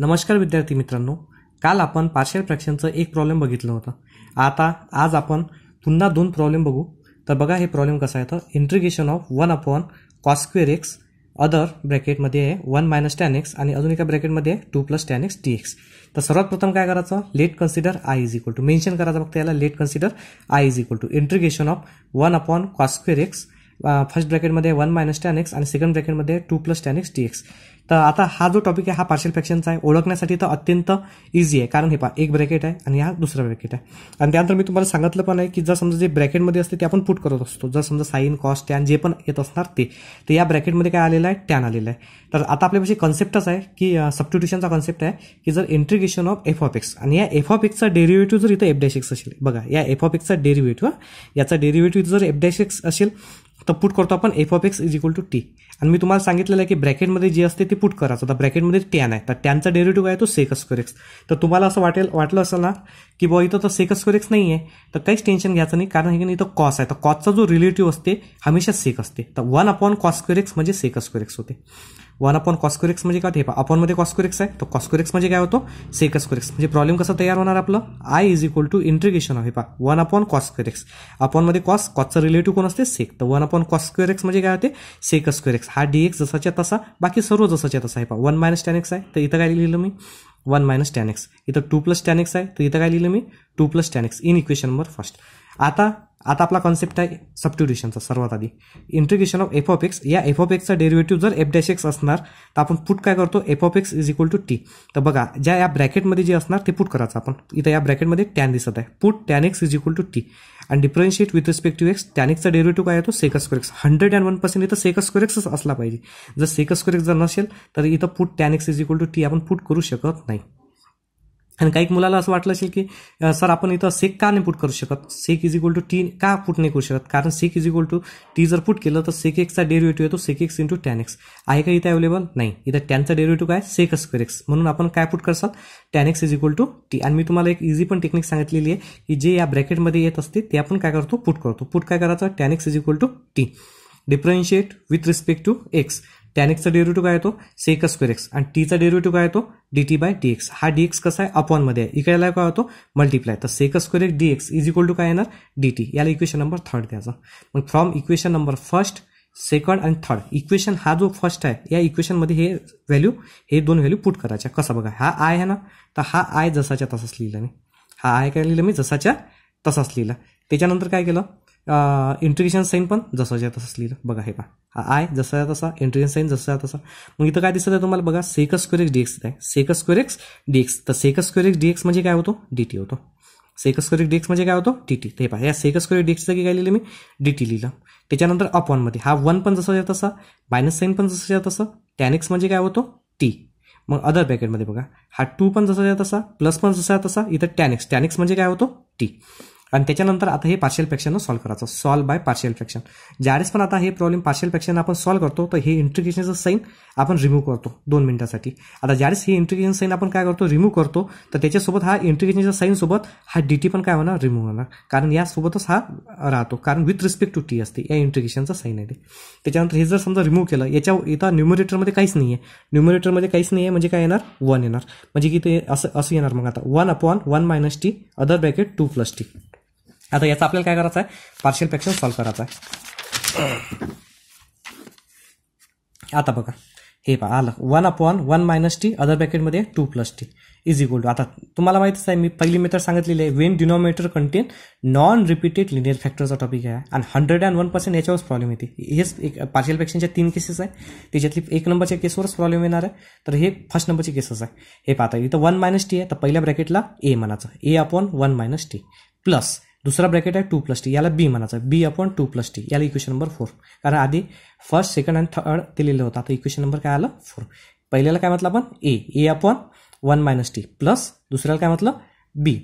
नमस्कार विद्यार्थी मित्रांनो काल आपण पार्शियल फ्रॅक्शनचं एक प्रॉब्लेम बघितलं होतं आता आज आपण पुन्हा दोन प्रॉब्लेम बघू तर बघा हे प्रॉब्लेम कसा येतं integration of one upon cos square X other ब्रॅकेटमध्ये आहे वन मायनस टॅन एक्स आणि अजून एका ब्रॅकेटमध्ये आहे two plus tan X T X तर सर्वात प्रथम काय करायचं let consider I is equal to mention करायचं फक्त याला let consider I is equal to integration of one upon cos square X first ब्रॅकेटमध्ये वन मायनस टॅन एक्स आणि सेकंड ब्रॅकेटमध्ये two plus tan X D X तर आता हा जो टॉपिक आहे हा पार्शियल फ्रॅक्शनचा आहे ओळखण्यासाठी तर अत्यंत इझी आहे कारण हे पा एक ब्रॅकेट आहे आणि हा दुसरा ब्रॅकेट आहे आणि त्यानंतर मी तुम्हाला सांगितलं पण आहे की जर समजा जे ब्रॅकेटमध्ये असते ते आपण पुट करत असतो जर समजा साईन कॉस्ट टॅन जे पण येत असणार ते तर या ब्रॅकेटमध्ये काय आलेलं आहे टॅन आलेलं आहे तर आता आपल्यापाशी कॉन्सेप्टच आहे की सबस्टिट्यूशनचा कॉन्सेप्ट आहे की जर integration of F of x आणि या एफ ऑफ एक्सचा जर इथं एफ डॅश एक्स असेल बघा या एफ ऑफ एक्सचा डेरिव्हेटिव्ह याचा डेरिव्हेटिव्ह जर एफ डॅश एक्स असेल तर पुट करतो आपण F of X is equal to T आणि मी तुम्हाला सांगितलेलं आहे की ब्रॅकेटमध्ये जे असते ते पुट करायचं तर ब्रॅकेटमध्ये टॅन आहे तर टॅनचा डेरिव्हेटिव्ह आहे तो सेक स्क्वेअर तर तुम्हाला असं वाटेल वाटलं असं ना की बॉ इथं तर सेक स्क्वेअर नाही आहे तर काहीच टेन्शन घ्यायचं नाही कारण हे की इथं कॉस आहे तर कॉसचा जो रिलेटिव्ह असते हमेशा सेक असते तर वन अपॉन कॉस म्हणजे सेक स्क्वेअर होते वन अपॉन कॉस्क्युरिक्स म्हणजे काय ते अपॉनमध्ये कॉस्क्युरिक्स आहे तर कॉस्कोरिक्स म्हणजे काय होतो सेकस्क्युरेक्स म्हणजे प्रॉब्लेम कसं तयार होणार आपलं I is equal to integration आहे पा वन अपॉन कॉस्क्युरेक्स अपॉनमध्ये कॉस कॉसचं रिलेटिव्ह कोण असते सेक तर वन अपॉन कॉस्क्युरिक्स म्हणजे काय होते सेकस्क्युरेक्स हा डी एक्स जसाच्या तसा बाकी सर्व जसाच्या तसा आहे पा वन मायनस टॅन आहे तर इथं काय लिहिलं मी वन मायनस टेन एक्स इथं टू प्लस टेन एक्स आहे तर इथं काय लिहिलं मी two plus ten X in equation number first आता आता आपला कॉन्सेप्ट आहे सबट्युरेशनचा सर्वात आधी integration of F of X या एफ ऑफ एक्सचा डेरिव्हेटिव्ह जर एफ डॅश एक्स असणार तर आपण पुट काय करतो F of X is equal to T तर बघा ज्या या ब्रॅकेटमध्ये जे असणार ते पुट करायचं आपण इथं या ब्रॅकेटमध्ये टॅन दिसत आहे put tan X is equal to T and differentiate with respect to X tan एक्सचा डेरिव्हेटिव्ह काय येतो sec x square hundred and one percent इथं सेकस स्क्वेअर असला पाहिजे जर सेकस स्क्वेअर जर नसेल तर इथं put tan X is equal to T आपण पुट करू शकत नाही आणि काही मुलाला असं वाटलं असेल की सर आपण इथं सेक का नाही पुट करू शकत sec is equal to T का पुट नाही करू शकत कारण sec is equal to T जर पुट केलं तर सेक एक्सचा डेरिव्हेटिव्ह येतो sec X into tan X आहे का इथे अवेलेबल नाही इथं टॅनचा डेरिव्हेटिव्ह काय सेक स्क्वेअर एक्स म्हणून आपण काय पुट करसाल tan X is equal to T आणि मी तुम्हाला एक इझी पण टेक्निक सांगितलेली आहे की जे या ब्रॅकेटमध्ये येत असते ते आपण काय करतो पुट करतो पुट काय करायचं tan X is equal to T differentiate with respect to X tan एक्सचा डेरिव्हेटिव्ह काय येतो सेक स्क्वेअर एक्स आणि टीचा डेरिव्हेटिव्ह काय येतो D T by D X हा डी एक्स कसा आहे अपॉनमध्ये आहे इकडे काय होतो मल्टिप्लाय तर sec square X D X is equal to काय येणार डी टी याला इक्वेशन नंबर थर्ड द्यायचा मग from equation number first second आणि थर्ड इक्वेशन हा जो फर्स्ट आहे या इक्वेशनमध्ये हे व्हॅल्यू हे दोन व्हॅल्यू पुट करायच्या कसा बघा हा आय आहे ना तर हा आय जसाच्या तसाच लिहिला मी हा आय काय लिहिलं मी जसाच्या तसाच लिहिला त्याच्यानंतर काय केलं इंटिग्रेशन साईन पण जसाच्या तसंच लिहिलं बघा हे पहा आय जसा तसा इंटिग्रेशन साईन जसा तसा मग इथं काय दिसत आहे तुम्हाला बघा सेक स्क्वेअर डीएक्स आहे सेकस स्क्वेअर एक्स तर सेकस स्क्वेअर एक्स डी म्हणजे काय होतो डी टी होतो सेकस स्क्वेअर डी एक्स म्हणजे काय होतो टी टी ते पहा या सेक स्क्वेअर डी काय लिहिलं मी डी टी लिहिलं त्याच्यानंतर अपॉनमध्ये हा वन पण जसा जात असा मायनस साईन पण जसं जात असं टॅन एक्स म्हणजे काय होतो टी मग अदर ब्रॅकेटमध्ये बघा हा टू पण जसा जात असा प्लस पण जसा असा इथं टॅन एक्स टॅन एक्स म्हणजे काय होतो टी आणि त्याच्यानंतर आता हे पार्शियल फ्रॅक्शन सॉल्व्ह करायचं सॉल्व्ह बाय पार्शियल फ्रॅक्शन ज्यावेळेस पण आता हे प्रॉब्लेम पार्शियल फ्रॅक्शन आपण सॉल्व्ह करतो तर हे इंट्रिग्रेशनचं साईन आपण रिमूव्ह करतो दोन मिनिटासाठी आता ज्यावेळेस हे इंट्रिग्रेशन साईन आपण काय करतो रिमूव्ह करतो तर त्याच्यासोबत हा साईन साईनसोबत हा डी टी पण काय होणार रिमूव्ह होणार कारण यासोबतच हा राहतो कारण विथ रिस्पेक्ट टू टी असते या इंटिग्रेशनचा साईन आहे ते त्याच्यानंतर हे जर समजा रिमूव्ह केलं याच्या इथं न्युमरेटरमध्ये काहीच नाही आहे न्युमरेटरमध्ये काहीच नाही आहे म्हणजे काय येणार वन येणार म्हणजे की ते असं असं येणार मग आता one upon one minus T other bracket two plus T आता याचा आपल्याला काय करायचं आहे पार्शियल फ्रॅक्शन सॉल्व्ह करायचं आहे आता बघा हे पहा आलं one upon one minus T other ब्रॅकेटमध्ये two plus T is equal to आता तुम्हाला माहितीच आहे मी पहिली मेथड सांगितलेली आहे when denominator contain non repeated linear फॅक्टरचा टॉपिक आहे आणि हंड्रेड अँड वन पर्सेंट याच्यावरच प्रॉब्लेम येते हेच एक पार्शियल पेक्षांच्या तीन केसेस आहे त्याच्यातली एक नंबरच्या केसवरच प्रॉब्लेम येणार आहे तर हे फर्स्ट नंबरचे केसेस आहे हे पाहता इथं वन मायनस टी आहे तर पहिल्या ब्रॅकेटला ए म्हणायचं A upon one minus T plus दुसरा ब्रॅकेट आहे टू प्लस टी याला बी म्हणायचं B upon two plus T याला इक्वेशन नंबर फोर कारण आधी फर्स्ट सेकंड आणि थर्ड दिलेलं होतं आता इक्वेशन नंबर काय आलं फोर पहिल्याला काय म्हटलं आपण A A upon one minus T plus दुसऱ्याला काय म्हटलं B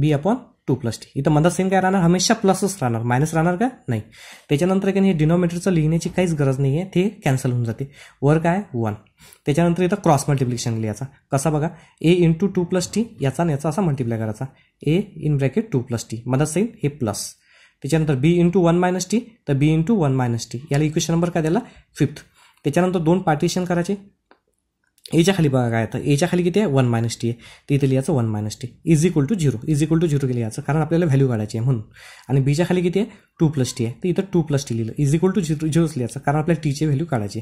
B upon two plus T इथं मधात सेम काय राहणार हमेशा प्लसच राहणार मायनस राहणार का नाही त्याच्यानंतर की नाही डिनॉमिनेटरचं लिहिण्याची काहीच गरज नाही आहे ते कॅन्सल होऊन जाते वर काय वन त्याच्यानंतर इथं क्रॉस मल्टिप्लिकेशन लिहायचा कसा बघा A into two plus T याचा आणि याचा असा मल्टिप्लाय करायचा A in bracket two plus T मधात सेम हे प्लस त्याच्यानंतर B into one minus T तर B into one minus T याला इक्वेशन नंबर काय द्यायला फिफ्थ त्याच्यानंतर दोन पार्टिशन करायचे एच्या खाली बघा काय येतं एच्या खाली किती आहे वन मायनस टी आहे तिथे लिहायचं one minus T is equal to zero is equal to zero केलं कारण आपल्याला व्हॅल्यू काढायची आहे म्हणून आणि बीच्या खाली किती आहे टू प्लस टी आहे तर इथं टू प्लस टी लिहिलं इज इक्वल टू झिरो झिरोच लिहायचं कारण आपल्याला टीचे व्हॅल्यू काढायची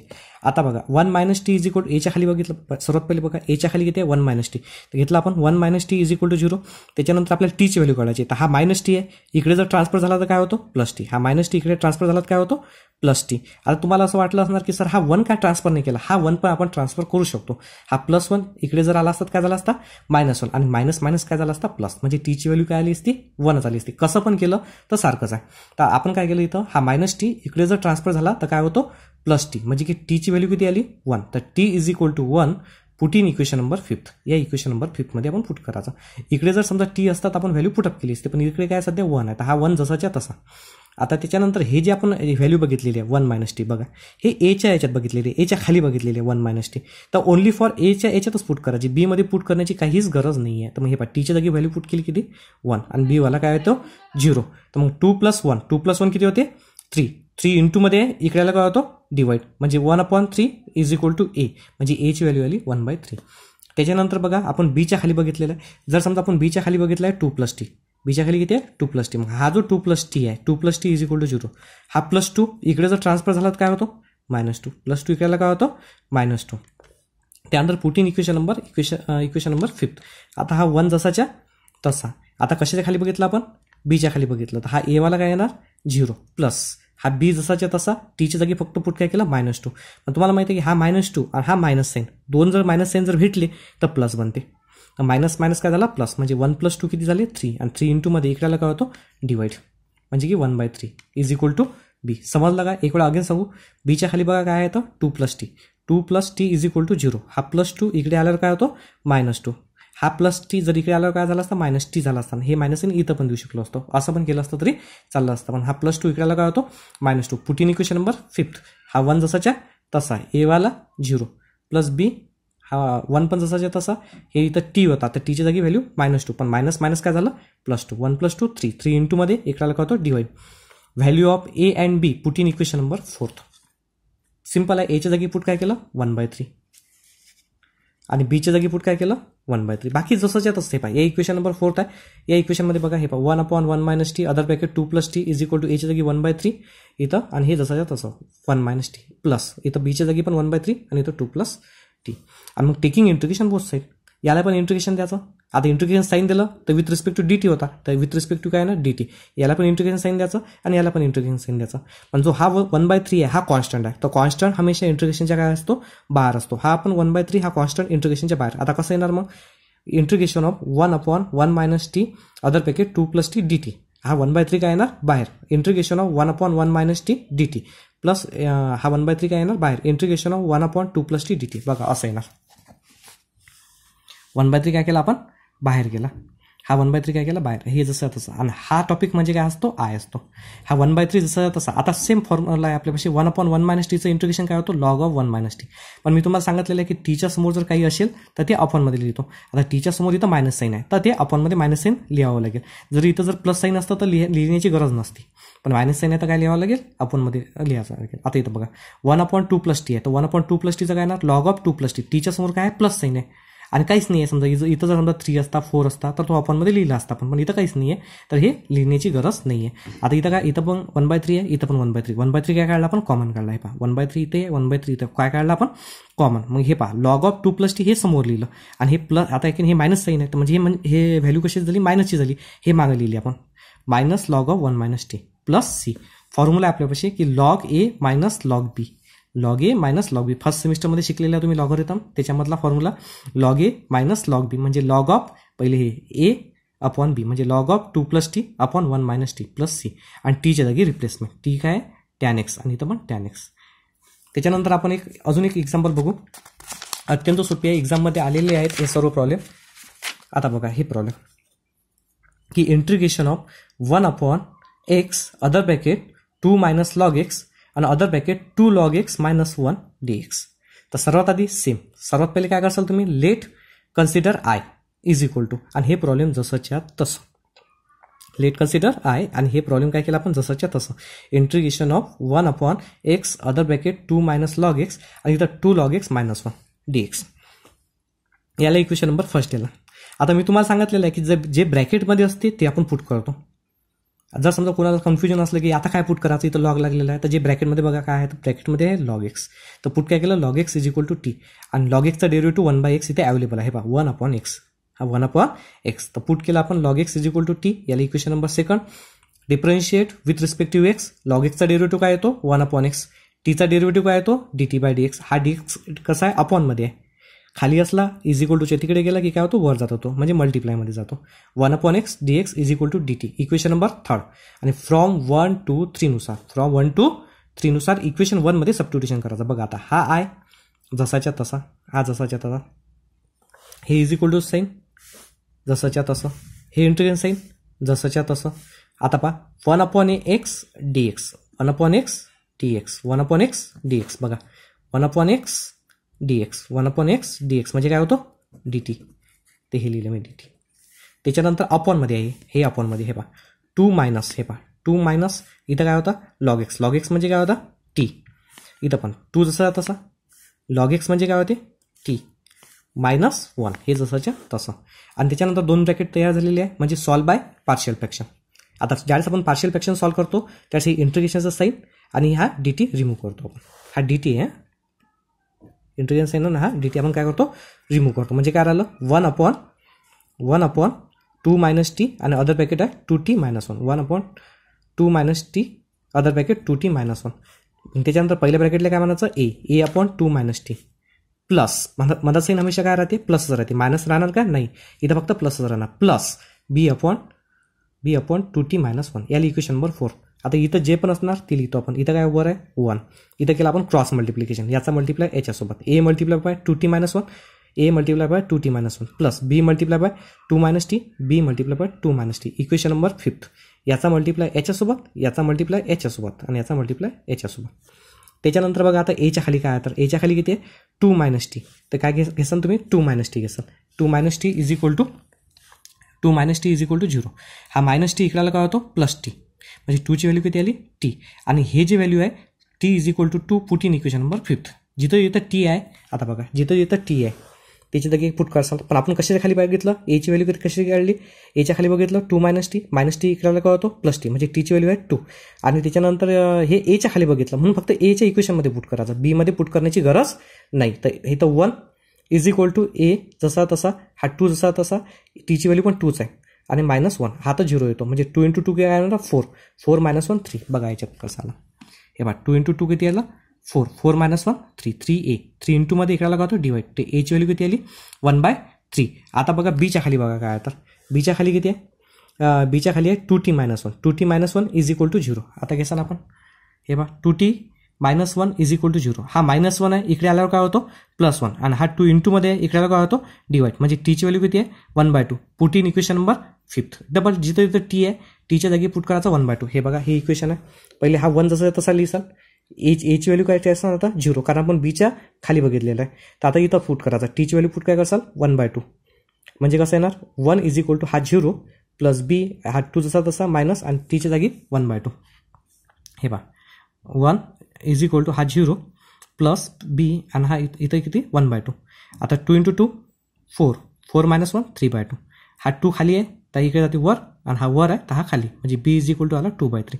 आता बघा one minus T is equal एच्या खाली बघितलं सर्वात पहिले बघा एच्या खाली किती आहे वन मायनस टी तर घेतलं आपण one minus T is equal to zero त्याच्यानंतर आपल्याला टीची व्हॅल्यू काढायची तर हा मायनस टी आहे इकडे जर ट्रान्सफर झाला तर काय होतो प्लस टी हा मायनस टी इकडे ट्रान्सफर झाला तर काय होतो प्लस टी आता तुम्हाला असं वाटलं असणार की सर हा वन काय ट्रान्सफर नाही केला हा वन पण आपण ट्रान्सफर करू शकतो हा प्लस वन इकडे जर आला असता काय झाला असता मायनस वन आणि मायनस मायनस काय झाला असता प्लस म्हणजे टीची व्हॅल्यू काय आली असती वनच आली असती कसं पण केलं तर सारखंच आहे आपण काय केलं इथं हा मायनस टी इकडे जर ट्रान्सफर झाला तर काय होतो प्लस टी म्हणजे की टीची व्हॅल्यू किती आली वन तर T is equal to one put in equation number fifth या इक्वेशन नंबर फिफ्थमध्ये आपण पुट करायचा इकडे जर समजा टी असतात आपण व्हॅल्यू पुटअप केली असते पण इकडे काय सध्या वन आहे तर हा वन जसाच्या तसा आता त्याच्यानंतर हे जे आपण व्हॅल्यू बघितलेली आहे वन मायनस टी बघा हे एच्या याच्यात बघितलेली आहे एच्या खाली बघितलेली आहे वन मायनस टी तर ओन्ली फॉर एच्या याच्यातच पुट करायची बीमध्ये पुट करण्याची काहीच गरज नाही आहे तर मग हे पहा टीच्या जागी व्हॅल्यू पुट केली किती वन आणि बीवाला काय होतो झिरो तर मग two plus one two plus one किती होते थ्री थ्री इंटूमध्ये इकड्याला काय होतो डिवाइड म्हणजे one upon three is equal to A म्हणजे एची व्हॅल्यू आली वन बाय थ्री त्याच्यानंतर बघा आपण बीच्या खाली बघितलेलं आहे जर समजा आपण बीच्या खाली बघितलं आहे टू प्लस टी बीच्या खाली किती आहे टू प्लस टी मग हा जो टू प्लस टी आहे two plus T is equal to zero हा प्लस टू इकडे जर ट्रान्सफर झाला तर काय होतो मायनस टू प्लस टू इकडेला काय होतो मायनस टू त्यानंतर put in equation number equation equation number fifth आता हा वन जसाच्या तसा आता कशाच्या खाली बघितला आपण बीच्या खाली बघितलं तर हा एवाला काय येणार झिरो प्लस हा बी जसाच्या तसा टीच्या जागी फक्त पुट काय केला मायनस टू पण तुम्हाला माहिती आहे की हा मायनस टू आणि हा मायनस साईन दोन जर मायनस साईन जर भेटले तर प्लस बनते मायनस मायनस काय झाला प्लस म्हणजे वन प्लस टू किती झाले थ्री आणि थ्री इंटूमध्ये इकड्याला काय होतो डिवाईड म्हणजे की one by three is equal to B समजलं का एक वेळा अगेन सांगू बीच्या खाली बघा काय येतं two plus T two plus T is equal to zero हा प्लस टू इकडे आल्यावर काय होतो मायनस टू हा प्लस टी जर इकडे आल्यावर काय झाला असता मायनस टी झाला असताना हे मायनस इथं e पण देऊ शकलो असतो असं पण केलं असतं तरी चाललं असतं पण हा प्लस टू इकडे आला काय होतो minus two put in equation number fifth हा वन जसाच्या तसा एवाला झिरो प्लस बी हा वन पण जसा तसा हे इथं टी होता तर टीच्या जागी व्हॅल्यू मायनस टू पण मायनस मायनस काय झालं plus two one plus two three three in इकडाला काय कळतो divide value of A and B put in equation number fourth simple आहे एच्या जागी पुट काय केलं वन बाय थ्री आणि बीच्या जागी पुट काय केलं वन बाय थ्री बाकी जसं जात असते पाहिजे या इक्वेशन नंबर फोर्थ आहे या इक्वेशनमध्ये बघा हे पहा one upon one minus T other packet two plus T is equal to एच्या जागी वन बाय थ्री इथं आणि हे जसं असं वन मायनस टी प्लस इथं बीच्या जागी पण वन बाय थ्री आणि इथं टू प्लस टी आणि मग टेकिंग इंट्रिगेशन बोथ साईड याला पण इंट्रिगेशन द्यायचं आता इंट्रिगेशन साईन दिलं तर विथ रिस्पेक्ट टू डी होता तर विथ रिस्पेक्ट टू काय ना डी टी याला पण इंट्रिगेशन साईन द्यायचं आणि याला पण इंट्रिकेशन साईन द्यायचं पण जो हा वन बाय थ्री आहे हा कॉन्स्टंट आहे तर कॉन्स्टंट हमेशा इंट्रिगेशनच्या काय असतो बाहेर असतो हा आपण वन बाय थ्री हा कॉन्स्टंट इंट्रिग्रेशनच्या बाहेर आता कसं येणार मग integration of one upon one minus T other packet two plus T D T हा वन बाय थ्री काय येणार बाहेर integration of one upon one minus T D T plus हा वन बाय थ्री काय येणार बाहेर integration of one upon two plus T D T बघा असं येणार वन बाय थ्री काय केला आपण बाहेर गेला हा वन बाय थ्री काय केला बाहेर हे जसं तसं आणि हा टॉपिक म्हणजे काय असतो आय असतो हा वन बाय थ्री जसं तसं आता सेम फॉर्म्युला आहे आपल्यापाशी वन अपॉन वन मायनस टीचं इंट्रोगेशन काय होतं log of one minus T पण मी तुम्हाला सांगितलेलं आहे की टीच्या समोर जर काही असेल तर ते अपॉनमध्ये लिहितो आता टीच्या समोर इथं मायनस साईन आहे तर ते अपॉनमध्ये मायनस साईन लिहावं लागेल जर इथं जर प्लस साईन असतं तर लिह लिहिण्याची गरज नसती पण मायनस साईन आहे तर काय लिहावं लागेल अपॉनमध्ये लिहायचं लागेल आता इथं बघा one upon two plus T आहे तर वन अपॉन टू प्लस टीचं काय ना log of two plus T टीच्या समोर काय आहे प्लस साईन आहे आणि काहीच नाही आहे समजा इथं इथं जर समजा थ्री असता फोर असता तर तो ऑपनमध्ये लिहिला असता पण पण इथं काहीच नाही आहे तर हे लिहिण्याची गरज नाही आहे आता इथं काय इथं पण वन बाय थ्री आहे इथं पण one by three one by three काय काढला आपण कॉमन काढला आहे पहा वन बाय थ्री इथे वन बाय थ्री इथं काय काढला आपण कॉमन मग हे पहा log of two plus T हे समोर लिहिलं आणि हे प्लस आता एक हे मायनस सही नाही तर म्हणजे हे म्हणजे हे व्हॅल्यू कशी झाली मायनसची झाली हे मागं लिहिली आपण minus log of one minus T plus C formula आपल्यापाशी की log A minus log B log A minus log B first सेमिस्टरमध्ये शिकलेला तुम्ही लॉगरिथम त्याच्यामधला formula log A minus log B म्हणजे लॉग ऑफ पहिले हे ए अपॉन बी म्हणजे log of two plus T upon one minus T plus C आणि टीच्या जागी रिप्लेसमेंट टी काय टॅन एक्स आणि इथं पण टॅन एक्स त्याच्यानंतर आपण एक अजून एक एक्झाम्पल बघू अत्यंत सोपी आहे एक्झाममध्ये आलेले आहेत हे सर्व प्रॉब्लेम आता बघा हे प्रॉब्लेम की integration of one upon X other bracket two minus log X आणि other bracket two log X minus one D X तर सर्वात आधी सेम सर्वात पहिले काय करसाल तुम्ही let consider I is equal to आणि हे प्रॉब्लेम जसंच्या तसं लेट कन्सिडर आय आणि हे प्रॉब्लेम काय केला आपण जसंच्या तसं integration of one upon X other bracket two minus log X आणि इथं two log X minus one D X याला इक्वेशन नंबर फर्स्ट याला आता मी तुम्हाला सांगितलेलं आहे की जे जे ब्रॅकेटमध्ये असते ते आपण पुट करतो जर समजा कोणाला कन्फ्युजन असलं की आता काय पुट करायचं इथं लॉग लागलेला आहे तर जे ब्रॅकेटमध्ये बघा काय आहे तर ब्रॅकेटमध्ये आहे लॉग एक्स तर पुट काय केलं log X is equal to T आणि लॉग एक्सचा डेरिव्हेटिव्ह वन बाय एक्स इथे अवेलेबल आहे बा वन अपॉन एक्स हा वन अपॉन एक्स तर पुट केला आपण log X is equal to T याला equation number second differentiate with respective X log एक्सचा डेरिव्हेटिव्ह काय येतो वन अपॉन एक्स टीचा डेरिव्हेटिव्ह काय येतो D T by D X हा डी एक्स कसा आहे अपॉनमध्ये आहे खाली असला इज इक्वल टूच्या तिकडे गेला की काय होतो वर जात होतो म्हणजे मल्टीप्लायमध्ये जातो one upon X D X is equal to D T equation number third आणि फ्रॉम वन टू थ्रीनुसार फ्रॉम वन टू थ्रीनुसार इक्वेशन वनमध्ये सबट्युटेशन करायचं बघा आता हा आय जसाच्या तसा हा जसाच्या तसा हे इज इक्वल टू सेम जसंच्या तसं हे इंटिग्रेशन सेम जसंच्या तसं आता पहा one upon A X D X one upon X D X one upon X D X बघा one upon X D X one upon X D X म्हणजे काय होतो डी टी ते हे लिहिलं मी डी टी त्याच्यानंतर अपॉनमध्ये आहे हे अपॉनमध्ये हे पहा टू मायनस हे पहा टू मायनस इथं काय होता लॉग एक्स लॉग एक्स म्हणजे काय होता टी इथं पण टू जसा तसा लॉग एक्स म्हणजे काय होते टी मायनस वन हे जसंच्या तसं आणि त्याच्यानंतर दोन ब्रॅकेट तयार झालेले आहे म्हणजे सॉल्व बाय पार्शियल फ्रॅक्शन आता ज्यावेळेस आपण पार्शियल फ्रॅक्शन सॉल्व करतो त्यावेळेस हे साईन आणि हा डी टी रिमूव्ह करतो आपण हा डी टी आहे इंटेलिजन्स येणार ना हा डी टी आपण काय करतो रिमूव्ह करतो म्हणजे काय राहिलं one upon one upon two minus T आणि अदर पॅकेट आहे two T minus one one upon two minus T other packet two T minus one त्याच्यानंतर पहिल्या पॅकेटला काय म्हणायचं A A upon two minus T plus मधात sign हमेशा काय राहते प्लसच राहते मायनस राहणार का नाही इथं फक्त प्लसच राहणार plus B upon B upon two T minus one याला इक्वेशन नंबर फोर आता इथं जे पण असणार ते लिहितो आपण इथं काय वर आहे वन इथं केलं आपण क्रॉस मल्टिप्लिकेशन याचा मल्टिप्लाय याच्यासोबत A multiply by two T minus one A multiply by two T minus one plus B multiply by two minus T B multiply by two minus T equation number fifth याचा multiply याच्यासोबत याचा multiply याच्यासोबत आणि याचा multiply याच्यासोबत त्याच्यानंतर बघा आता एच्या खाली काय तर एच्या खाली किती आहे टू मायनस टी तर काय घेसाल तुम्ही टू मायनस टी घेसाल two minus T is equal to two minus T is equal to zero हा मायनस टी इकडाला काय होतो प्लस टी म्हणजे टूची व्हॅल्यू किती आली टी आणि हे जे व्हॅल्यू आहे T is equal to two put in equation number fifth जिथं जिथं टी आहे आता बघा जिथं जिथं टी आहे त्याच्या जागी पुट करसाल पण आपण कशाच्या खाली बघितलं एची व्हॅल्यू किती कशी काढली एच्या खाली बघितलं two minus T minus T इकडे काय होतो प्लस टी म्हणजे टीची व्हॅल्यू आहे टू आणि त्याच्यानंतर हे एच्या खाली बघितलं म्हणून फक्त एच्या इक्वेशनमध्ये पुट करायचं बीमध्ये पुट करण्याची गरज नाही तर हे तर one is equal to A जसा तसा हा टू जसा तसा टीची व्हॅल्यू पण टूच आहे आणि मायनस वन हा तर झिरो येतो म्हणजे टू इंटू टू काय येणार four four minus one three बघा याच्यात कसं हे बघा टू इंटू टू किती आला four four minus one three three A three इंटूमध्ये इकडे लागतो डिवाईड ते एची व्हॅल्यू किती आली वन बाय थ्री आता बघा बीच्या खाली बघा काय तर बीच्या खाली किती आहे बीच्या खाली आहे two T minus one two T minus one is equal to zero आता घेसाल आपण हे बघा two T minus one is equal to zero हा मायनस वन आहे इकडे आल्यावर काय होतो प्लस वन आणि हा टू इंटू मध्ये इकडे आल्यावर काय होतो डिवाईड म्हणजे टीची व्हॅल्यू किती आहे one by two put in equation number fifth double जिथं जिथं टी आहे टीच्या जागी पुट करायचा वन बाय टू हे बघा हे इक्वेशन आहे पहिले हा वन जसं तसा लिहिसाल एच एची व्हॅल्यू काय असणार आता झिरो कारण आपण बीच्या खाली बघितलेलं आहे तर आता इथं फूट करायचा टीची व्हॅल्यू फूट काय करसाल वन बाय टू म्हणजे कसं येणार वन इज इक्वल टू हा झिरो प्लस बी हा टू जसा तसा मायनस आणि टीच्या जागी वन बाय टू हे बा वन इज इक्वल टू हा झिरो प्लस बी आणि हा इथं किती वन बाय टू आता two into two four four minus one three by two हा टू खाली आहे तर इकडे जाते वर आणि हा वर आहे तर हा खाली म्हणजे बी इज इक्वल टू आला टू बाय थ्री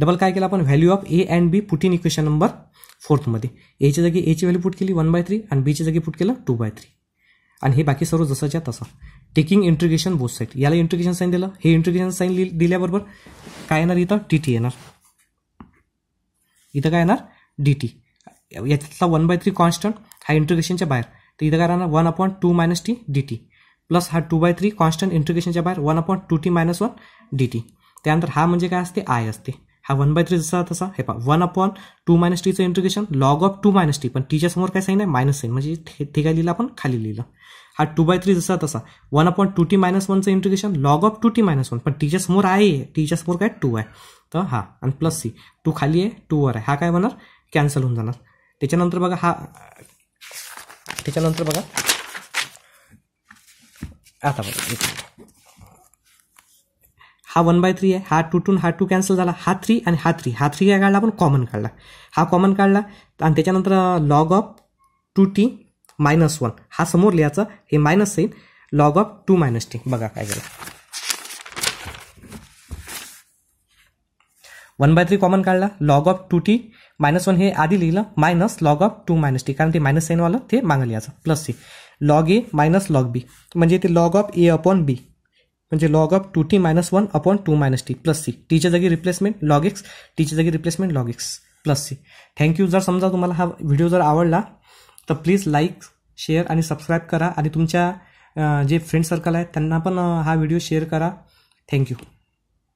डबल काय केलं आपण value of A and B put in equation number फोर्थमध्ये एच्या जागी एची व्हॅल्यू पुट केली वन बाय थ्री आणि बीच्या जागी पुट केलं टू बाय थ्री आणि हे बाकी सर्व जसंच्या तसं टेकिंग इंट्रिगेशन बोथ साईड याला इंट्रिगेशन साईन दिलं हे इंट्रिगेशन साईन दिल्याबरोबर काय येणार इथं टी टी येणार इथं काय येणार डी टी याच्यातला वन बाय थ्री कॉन्स्टंट हा इंट्रिगेशनच्या बाहेर तर इथं काय राहणार one upon two minus T D T plus हा टू बाय थ्री कॉन्स्टंट इंट्रिगेशनच्या बाहेर one upon two T minus one D T त्यानंतर हा म्हणजे काय असते आय असते हा वन बाय थ्री जसा तसा हे पहा वन अपॉन टू मायनस टीचं integration log of two minus T पण टीच्या समोर काय साईन आहे मायनस साईन म्हणजे ते काय लिहिलं आपण खाली लिहिलं हा टू बाय थ्री जसा तसा one upon two T minus वनचं integration log of two T minus one पण टीच्या समोर आहे टीच्या समोर काय टू आहे तर हा आणि प्लस सी टू खाली आहे टू वर आहे हा काय होणार कॅन्सल होऊन जाणार त्याच्यानंतर बघा हा त्याच्यानंतर बघा आता बघा हा वन बाय थ्री आहे हा टू टून हा टू कॅन्सल झाला हा थ्री आणि हा थ्री हा थ्री काय काढला आपण कॉमन काढला हा कॉमन काढला आणि त्याच्यानंतर log of two T minus one हा समोर लिहायचा हे मायनस येईल log of two minus T बघा काय झालं वन बाय थ्री कॉमन काढला log of two T minus one हे आधी लिहिलं minus log of two minus T कारण ते मायनस साईनवालं ते मागलं लिहायचं plus C log A minus log B म्हणजे ते log of A upon B म्हणजे log of two T minus one upon two minus T plus C टीच्या जागी रिप्लेसमेंट लॉग एक्स टीच्या जागी replacement log X plus C thank you जर समजा तुम्हाला हा व्हिडिओ जर आवडला तर प्लीज लाईक शेअर आणि सबस्क्राईब करा आणि तुमच्या जे फ्रेंड सर्कल आहेत त्यांना पण हा व्हिडिओ शेअर करा थँक्यू